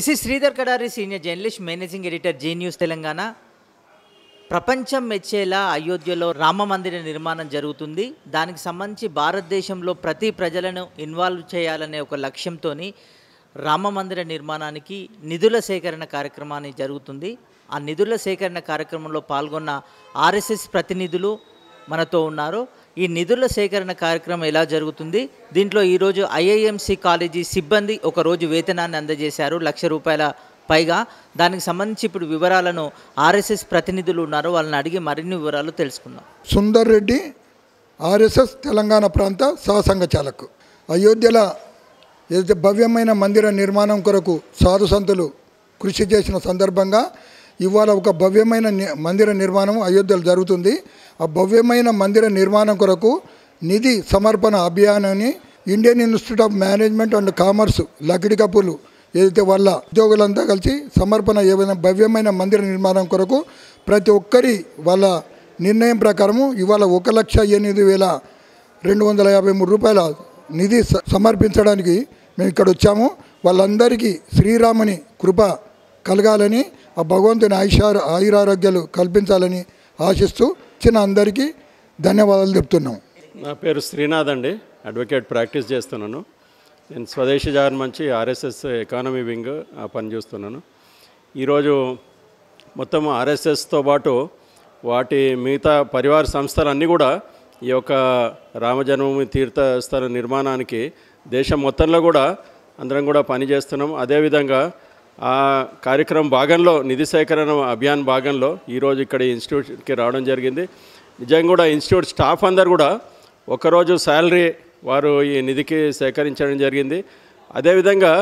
this is Sridhar Kadari senior journalist managing editor Zee News Telangana ప్రపంచం మెచ్చేలా అయోధ్యలో రామ మందిర నిర్మాణం జరుగుతుంది దానికి సంబంధించి భారతదేశంలో ప్రతి ప్రజలను ఇన్వాల్వ్ చేయాలనే ఒక లక్ష్యంతో రామ మందిర నిర్మాణానికి నిధుల సేకరణ కార్యక్రమాన్ని జరుగుతుంది ఆ నిధుల సేకరణ కార్యక్రమంలో పాల్గొన్న ఆర్ఎస్ఎస్ ప్రతినిధులు మనతో ఉన్నారు ఈ నిధుల సేకరణ కార్యక్రమం ఎలా జరుగుతుంది దీంట్లో ఈరోజు ఐఐఎంసి కాలేజీ సిబ్బంది ఒక రోజు వేతనాన్ని అందజేశారు లక్ష రూపాయల పైగా దానికి సంబంధించి ఇప్పుడు వివరాలను ఆర్ఎస్ఎస్ ప్రతినిధులు ఉన్నారు వాళ్ళని అడిగి మరిన్ని వివరాలు తెలుసుకుందాం సుందర్ రెడ్డి ఆర్ఎస్ఎస్ తెలంగాణ ప్రాంత చాలకు అయోధ్యల ఏదైతే భవ్యమైన మందిర నిర్మాణం కొరకు సాధు సంతులు కృషి చేసిన సందర్భంగా ఇవాళ ఒక భవ్యమైన మందిర నిర్మాణం అయోధ్యలో జరుగుతుంది ఆ భవ్యమైన మందిర నిర్మాణం కొరకు నిధి సమర్పణ అభియాన్ అని Indian Institute of Management and Commerce Lakdi కపూర్లు ఏదైతే వాళ్ళ ఉద్యోగులంతా కలిసి సమర్పణ ఏవైనా భవ్యమైన మందిర నిర్మాణం కొరకు ప్రతి ఒక్కరి వాళ్ళ నిర్ణయం ప్రకారము ఇవాళ ఒక లక్ష ఎనిమిది వేల రెండు వందల యాభై మూడు రూపాయల నిధి సమర్పించడానికి మేము ఇక్కడ వచ్చాము వాళ్ళందరికీ శ్రీరాముని కృప కలగాలని ఆ భగవంతుని ఆయుషార ఆయురారోగ్యాలు కల్పించాలని ఆశిస్తూ చిన్న అందరికీ ధన్యవాదాలు చెప్తున్నాం నా పేరు శ్రీనాథ్ అండి అడ్వకేట్ ప్రాక్టీస్ చేస్తున్నాను నేను స్వదేశీ జాగర్ మంచి ఆర్ఎస్ఎస్ ఎకానమీ వింగ్ పనిచేస్తున్నాను ఈరోజు మొత్తం ఆర్ఎస్ఎస్తో పాటు వాటి మిగతా పరివార సంస్థలన్నీ కూడా ఈ యొక్క రామజన్మభూమి తీర్థస్థల నిర్మాణానికి దేశం మొత్తంలో కూడా అందరం కూడా పనిచేస్తున్నాం అదేవిధంగా ఆ కార్యక్రమం భాగంలో నిధి సేకరణ అభియాన్ భాగంలో ఈరోజు ఇక్కడ ఇన్స్టిట్యూట్కి రావడం జరిగింది నిజంగా కూడా ఇన్స్టిట్యూట్ స్టాఫ్ అందరు కూడా ఒకరోజు శాలరీ వారు ఈ నిధికి సేకరించడం జరిగింది అదేవిధంగా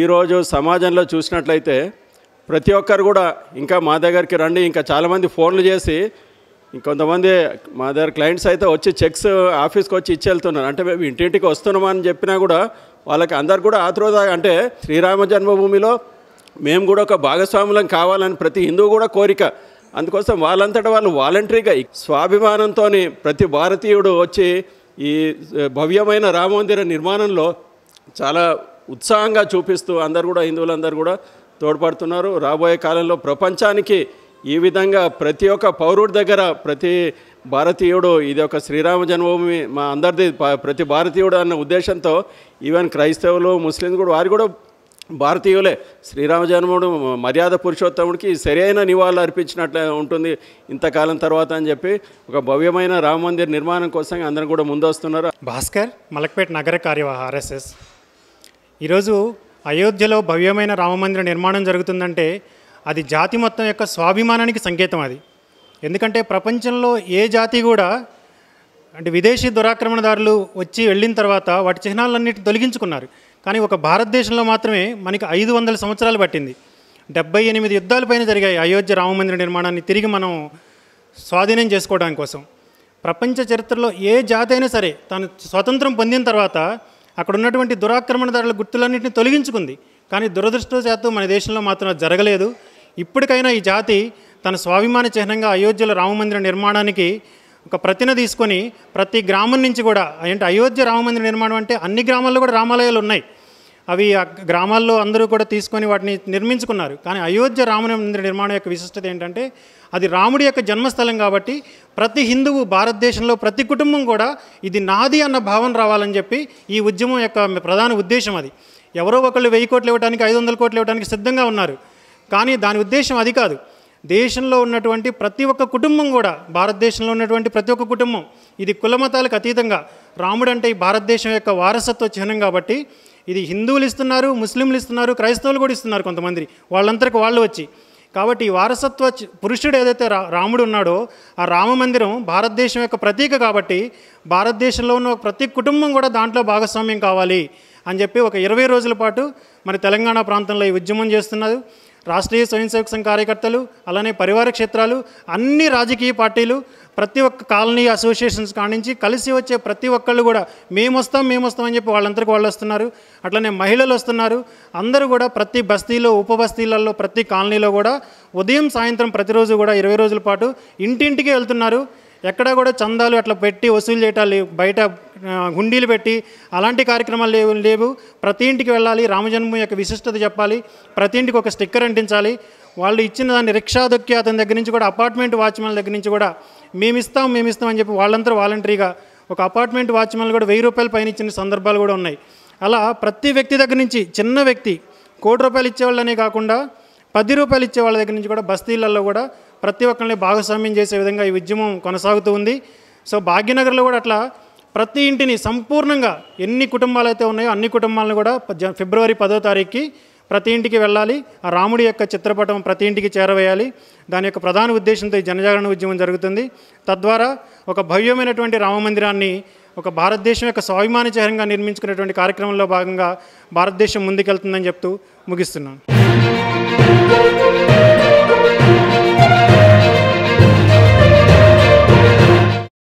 ఈరోజు సమాజంలో చూసినట్లయితే ప్రతి ఒక్కరు కూడా ఇంకా మా దగ్గరికి రండి ఇంకా చాలామంది ఫోన్లు చేసి ఇంకొంతమంది మా దగ్గర క్లయింట్స్ అయితే వచ్చి చెక్స్ ఆఫీస్కి వచ్చి ఇచ్చి వెళ్తున్నారు అంటే మేము ఇంటింటికి వస్తున్నామని చెప్పినా కూడా వాళ్ళకి అందరు కూడా తర్వాత అంటే శ్రీరామ జన్మభూమిలో మేము కూడా ఒక భాగస్వాములం కావాలని ప్రతి హిందువు కూడా కోరిక అందుకోసం వాళ్ళంతటా వాళ్ళు వాలంటరీగా స్వాభిమానంతో ప్రతి భారతీయుడు వచ్చి ఈ భవ్యమైన రామమందిర నిర్మాణంలో చాలా ఉత్సాహంగా చూపిస్తూ అందరు కూడా హిందువులందరూ కూడా తోడ్పడుతున్నారు రాబోయే కాలంలో ప్రపంచానికి ఈ విధంగా ప్రతి ఒక్క పౌరుడి దగ్గర ప్రతి భారతీయుడు ఇది ఒక శ్రీరామ జన్మభూమి మా అందరిది ప్రతి భారతీయుడు అన్న ఉద్దేశంతో ఈవెన్ క్రైస్తవులు ముస్లింలు కూడా వారు కూడా భారతీయులే శ్రీరామ జన్ముడు మర్యాద పురుషోత్తముడికి సరైన నివాళులు అర్పించినట్లే ఉంటుంది ఇంతకాలం తర్వాత అని చెప్పి ఒక భవ్యమైన రామ మందిర్ నిర్మాణం కోసం అందరం కూడా ముందొస్తున్నారు భాస్కర్ మలక్పేట నగర కార్యవాహ ఆర్ఎస్ఎస్ ఈరోజు అయోధ్యలో భవ్యమైన రామమందిర నిర్మాణం జరుగుతుందంటే అది జాతి మొత్తం యొక్క స్వాభిమానానికి సంకేతం అది ఎందుకంటే ప్రపంచంలో ఏ జాతి కూడా అంటే విదేశీ దురాక్రమణదారులు వచ్చి వెళ్ళిన తర్వాత వాటి చిహ్నాలన్నిటి తొలగించుకున్నారు కానీ ఒక భారతదేశంలో మాత్రమే మనకి ఐదు వందల సంవత్సరాలు పట్టింది డెబ్బై ఎనిమిది యుద్ధాలపైన జరిగాయి అయోధ్య రామమందిర నిర్మాణాన్ని తిరిగి మనం స్వాధీనం చేసుకోవడం కోసం ప్రపంచ చరిత్రలో ఏ జాతి అయినా సరే తాను స్వతంత్రం పొందిన తర్వాత అక్కడ ఉన్నటువంటి దురాక్రమణదారుల గుర్తులన్నింటినీ తొలగించుకుంది కానీ దురదృష్టవశాత్తు మన దేశంలో మాత్రం జరగలేదు ఇప్పటికైనా ఈ జాతి తన స్వాభిమాన చిహ్నంగా అయోధ్యలో రామమందిర నిర్మాణానికి ఒక ప్రతిన తీసుకొని ప్రతి గ్రామం నుంచి కూడా అంటే అయోధ్య రామమందిర నిర్మాణం అంటే అన్ని గ్రామాల్లో కూడా రామాలయాలు ఉన్నాయి అవి ఆ గ్రామాల్లో అందరూ కూడా తీసుకొని వాటిని నిర్మించుకున్నారు కానీ అయోధ్య రామ మందిర నిర్మాణం యొక్క విశిష్టత ఏంటంటే అది రాముడి యొక్క జన్మస్థలం కాబట్టి ప్రతి హిందువు భారతదేశంలో ప్రతి కుటుంబం కూడా ఇది నాది అన్న భావన రావాలని చెప్పి ఈ ఉద్యమం యొక్క ప్రధాన ఉద్దేశం అది ఎవరో ఒకళ్ళు వెయ్యి కోట్లు ఇవ్వడానికి ఐదు వందల కోట్లు ఇవ్వడానికి సిద్ధంగా ఉన్నారు కానీ దాని ఉద్దేశం అది కాదు దేశంలో ఉన్నటువంటి ప్రతి ఒక్క కుటుంబం కూడా భారతదేశంలో ఉన్నటువంటి ప్రతి ఒక్క కుటుంబం ఇది కులమతాలకు అతీతంగా రాముడు అంటే ఈ భారతదేశం యొక్క వారసత్వ చిహ్నం కాబట్టి ఇది హిందువులు ఇస్తున్నారు ముస్లింలు ఇస్తున్నారు క్రైస్తవులు కూడా ఇస్తున్నారు కొంతమంది వాళ్ళంతరికి వాళ్ళు వచ్చి కాబట్టి వారసత్వ పురుషుడు ఏదైతే రా రాముడు ఉన్నాడో ఆ రామ మందిరం భారతదేశం యొక్క ప్రతీక కాబట్టి భారతదేశంలో ఉన్న ప్రతి కుటుంబం కూడా దాంట్లో భాగస్వామ్యం కావాలి అని చెప్పి ఒక ఇరవై రోజుల పాటు మరి తెలంగాణ ప్రాంతంలో ఈ ఉద్యమం చేస్తున్నారు రాష్ట్రీయ స్వయం సేవక సంఘ కార్యకర్తలు అలానే పరివార క్షేత్రాలు అన్ని రాజకీయ పార్టీలు ప్రతి ఒక్క కాలనీ అసోసియేషన్స్ కానించి కలిసి వచ్చే ప్రతి ఒక్కళ్ళు కూడా మేము వస్తాం మేము వస్తాం అని చెప్పి వాళ్ళందరికీ వాళ్ళు వస్తున్నారు అట్లనే మహిళలు వస్తున్నారు అందరూ కూడా ప్రతి బస్తీలో ఉప బస్తీలలో ప్రతి కాలనీలో కూడా ఉదయం సాయంత్రం ప్రతిరోజు కూడా ఇరవై రోజుల పాటు ఇంటింటికి వెళ్తున్నారు ఎక్కడ కూడా చందాలు అట్లా పెట్టి వసూలు చేయటాలు బయట హుండీలు పెట్టి అలాంటి కార్యక్రమాలు లేవు లేవు ప్రతి ఇంటికి వెళ్ళాలి రామజన్మ యొక్క విశిష్టత చెప్పాలి ప్రతి ఇంటికి ఒక స్టిక్కర్ అంటించాలి వాళ్ళు ఇచ్చిన దాన్ని రిక్షా దొక్కి అతని దగ్గర నుంచి కూడా అపార్ట్మెంట్ వాచ్మెన్ దగ్గర నుంచి కూడా మేము ఇస్తాం మేము ఇస్తాం అని చెప్పి వాళ్ళంతా వాలంటరీగా ఒక అపార్ట్మెంట్ వాచ్మెన్లు కూడా వెయ్యి రూపాయలు పైన ఇచ్చిన సందర్భాలు కూడా ఉన్నాయి అలా ప్రతి వ్యక్తి దగ్గర నుంచి చిన్న వ్యక్తి కోటి రూపాయలు ఇచ్చేవాళ్ళనే కాకుండా పది రూపాయలు ఇచ్చే వాళ్ళ దగ్గర నుంచి కూడా బస్తీలలో కూడా ప్రతి ఒక్కరిని భాగస్వామ్యం చేసే విధంగా ఈ ఉద్యమం కొనసాగుతూ ఉంది సో భాగ్యనగర్లో కూడా అట్లా ప్రతి ఇంటిని సంపూర్ణంగా ఎన్ని కుటుంబాలు అయితే ఉన్నాయో అన్ని కుటుంబాలను కూడా ఫిబ్రవరి పదో తారీఖుకి ప్రతి ఇంటికి వెళ్ళాలి ఆ రాముడి యొక్క చిత్రపటం ప్రతి ఇంటికి చేరవేయాలి దాని యొక్క ప్రధాన ఉద్దేశంతో ఈ జనజాగరణ ఉద్యమం జరుగుతుంది తద్వారా ఒక భవ్యమైనటువంటి రామమందిరాన్ని ఒక భారతదేశం యొక్క స్వాభిమాన చిహ్నంగా నిర్మించుకునేటువంటి కార్యక్రమంలో భాగంగా భారతదేశం ముందుకెళ్తుందని చెప్తూ ముగిస్తున్నాను